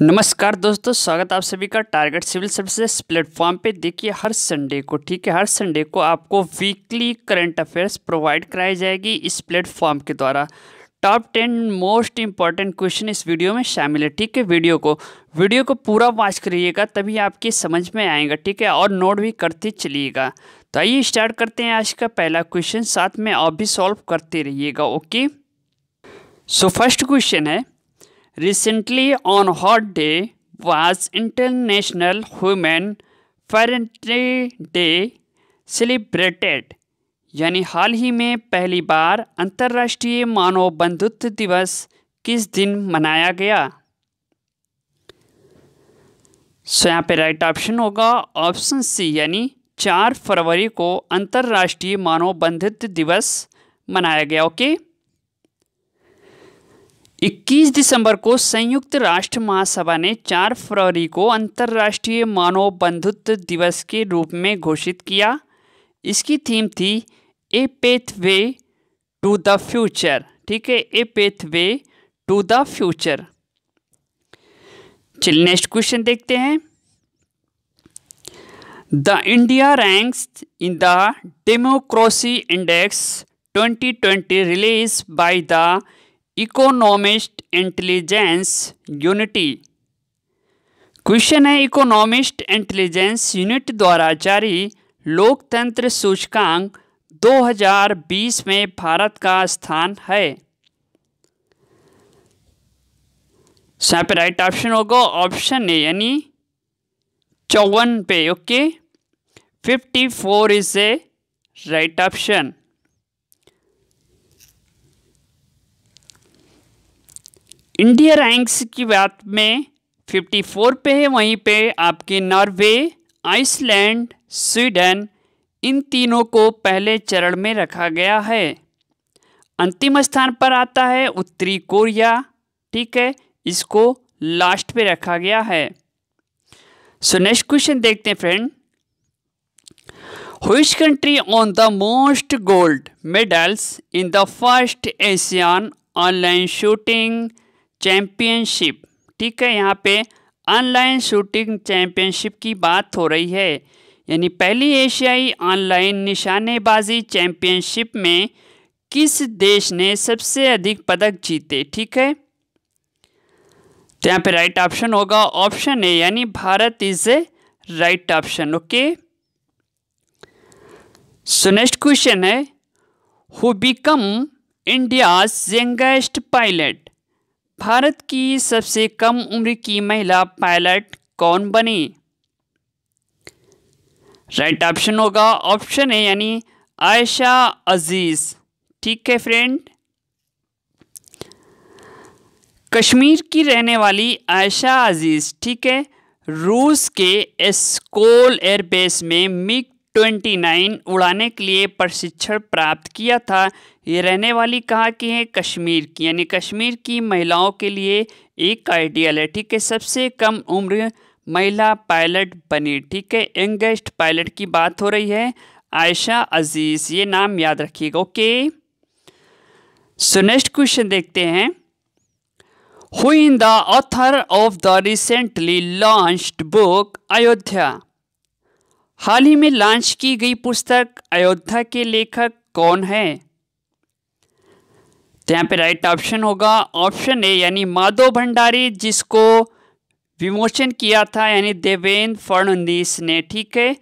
नमस्कार दोस्तों स्वागत आप सभी का टारगेट सिविल सर्विसेज प्लेटफॉर्म पे देखिए हर संडे को ठीक है हर संडे को आपको वीकली करंट अफेयर्स प्रोवाइड कराई जाएगी इस प्लेटफॉर्म के द्वारा top ten most important question इस वीडियो में शामिल है ठीक है वीडियो को वीडियो को पूरा वॉच करिएगा तभी आपके समझ में आएगा ठीक है और नोट भी करते चलिएगा तो आइए स्टार्ट करते हैं आज का पहला क्वेश्चन साथ में आप भी सॉल्व करते रहिएगा ओके सो फर्स्ट क्वेश्चन है Recently on hot day was International Women Parenting Day celebrated. यानी हाल ही में पहली बार अंतर्राष्ट्रीय मानव बंधुत्व दिवस किस दिन मनाया गया सो यहाँ पे राइट ऑप्शन होगा ऑप्शन सी यानी चार फरवरी को अंतर्राष्ट्रीय मानव बंधुत्व दिवस मनाया गया ओके okay? 21 दिसंबर को संयुक्त राष्ट्र महासभा ने 4 फरवरी को अंतर्राष्ट्रीय मानव बंधुत्व दिवस के रूप में घोषित किया इसकी थीम थी a path way to the future ठीक है a path way to the future चलिए नेक्स्ट क्वेश्चन देखते हैं the India ranks in the democracy index 2020 release by the Economist Intelligence Unit question है इकोनॉमिस्ट इंटेलिजेंस यूनिट द्वारा जारी लोकतंत्र सूचकांक 2020 में भारत का स्थान है यहां पे राइट ऑप्शन होगा ऑप्शन ए यानी चौवन पे okay fifty four is a right option India ranks की बात में 54 पे है वहीं पे आपके नॉर्वे आइसलैंड स्वीडन इन तीनों को पहले चरण में रखा गया है अंतिम स्थान पर आता है उत्तरी कोरिया ठीक है इसको लास्ट पे रखा गया है सो नेक्स्ट क्वेश्चन देखते हैं friend which country on the most gold medals in the first Asian online shooting championship ठीक है यहाँ पे ऑनलाइन शूटिंग चैम्पियनशिप की बात हो रही है यानी पहली एशियाई ऑनलाइन निशानेबाजी चैम्पियनशिप में किस देश ने सबसे अधिक पदक जीते ठीक है तो यहाँ पे राइट ऑप्शन होगा ऑप्शन ए यानी Bharat is a right option okay so next question है who become India's youngest pilot Bharat की सबसे कम उम्र की महिला पायलट कौन बनी राइट ऑप्शन होगा ऑप्शन है यानी आयशा अजीज ठीक है फ्रेंड कश्मीर की रहने वाली आयशा अजीज ठीक है रूस के एस्कोल एयरबेस में मिग 29 उड़ाने के लिए प्रशिक्षण प्राप्त किया था ये रहने वाली कहा की है कश्मीर की यानी कश्मीर की महिलाओं के लिए एक आइडियल है ठीक है सबसे कम उम्र महिला पायलट बनी ठीक है यंगेस्ट पायलट की बात हो रही है आयशा अजीज़ ये नाम याद रखिएगा ओके सो नेक्स्ट क्वेश्चन देखते हैं who in the author of the recently launched book Ayodhya हाल ही में लॉन्च की गई पुस्तक अयोध्या के लेखक कौन है तो यहाँ पे राइट ऑप्शन होगा ऑप्शन ए यानी माधव भंडारी जिसको विमोचन किया था यानी देवेंद्र फडणवीस ने ठीक है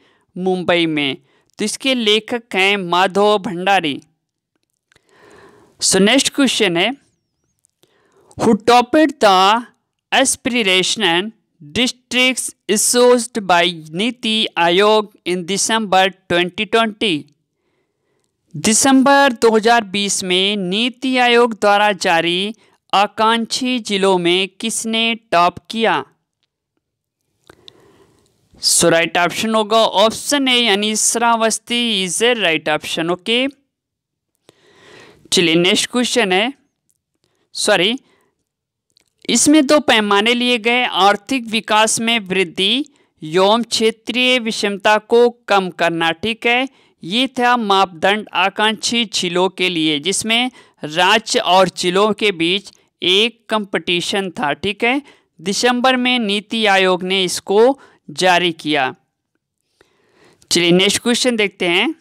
मुंबई में तो इसके लेखक हैं Madhav Bhandari so next question है who topped the aspiration districts issued by Niti Aayog in December 2020 दिसंबर 2020 में नीति आयोग द्वारा जारी आकांक्षी जिलों में किसने टॉप किया सो राइट ऑप्शन होगा ऑप्शन ए यानी Shravasti is a right option okay चलिए नेक्स्ट क्वेश्चन है सॉरी इसमें दो पैमाने लिए गए आर्थिक विकास में वृद्धि यौम क्षेत्रीय विषमता को कम करना ठीक है ये था मापदंड आकांक्षी जिलों के लिए जिसमें राज्य और जिलों के बीच एक कंपटीशन था ठीक है दिसंबर में नीति आयोग ने इसको जारी किया चलिए नेक्स्ट क्वेश्चन देखते हैं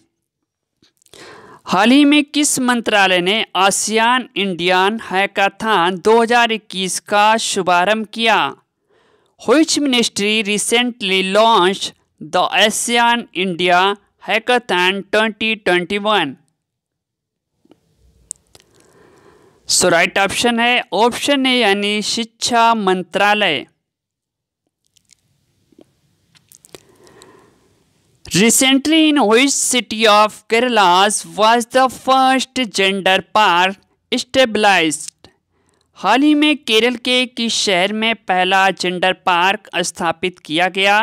हाल ही में किस मंत्रालय ने आसियान इंडियन हैकाथान 2021 का शुभारंभ किया which ministry recently launch the ASEAN India twenty 2021 so right option है ऑप्शन ए यानी शिक्षा मंत्रालय Recently, in which city of Kerala was the first gender park established? हाल ही में केरल के किस शहर में पहला जेंडर पार्क स्थापित किया गया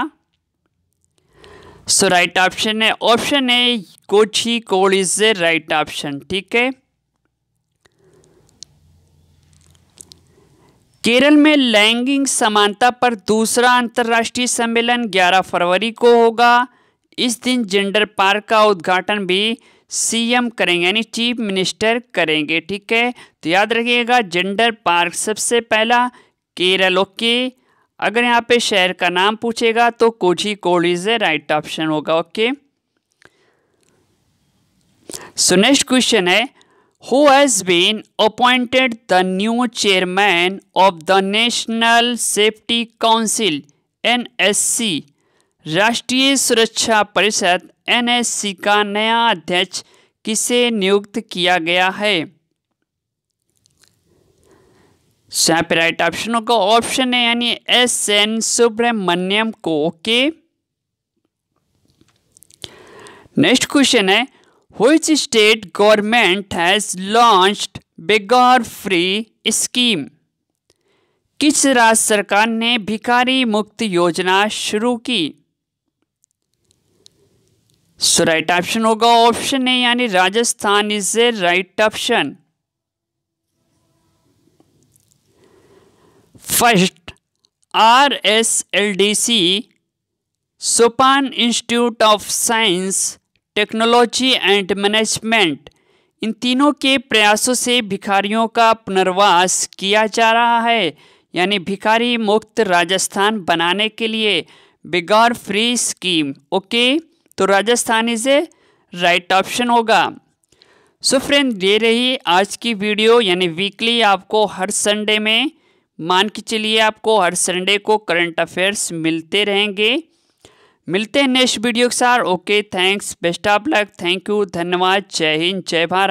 सो राइट ऑप्शन है ऑप्शन है Kozhikode is the right option ठीक है केरल में लैंगिक समानता पर दूसरा अंतर्राष्ट्रीय सम्मेलन 11 फरवरी को होगा इस दिन जेंडर पार्क का उद्घाटन भी सीएम करेंगे यानी चीफ मिनिस्टर करेंगे ठीक है तो याद रखिएगा जेंडर पार्क सबसे पहला केरल ओके अगर यहाँ पे शहर का नाम पूछेगा तो Kozhikode is a right option होगा ओके सो नेक्स्ट क्वेश्चन है who has been appointed the new chairman of the National Safety Council N S C राष्ट्रीय सुरक्षा परिषद एनएससी का नया अध्यक्ष किसे नियुक्त किया गया है राइट ऑप्शन ऑप्शन है यानी एस एन सुब्रमण्यम को ओके नेक्स्ट क्वेश्चन है which state government has launched beggar free scheme किस राज्य सरकार ने भिखारी मुक्त योजना शुरू की सो राइट ऑप्शन होगा ऑप्शन है यानी Rajasthan is a right option first R S L D C Sopan institute of science technology and management इन तीनों के प्रयासों से भिखारियों का पुनर्वास किया जा रहा है यानी भिखारी मुक्त राजस्थान बनाने के लिए बिगार फ्री स्कीम ओके okay? तो Rajasthan is a right option होगा सो फ्रेंड ये रही आज की वीडियो यानी वीकली आपको हर संडे में मान के चलिए आपको हर संडे को करंट अफेयर्स मिलते रहेंगे मिलते हैं नेक्स्ट वीडियो के साथ okay thanks best of luck thank you धन्यवाद जय हिंद जय भारत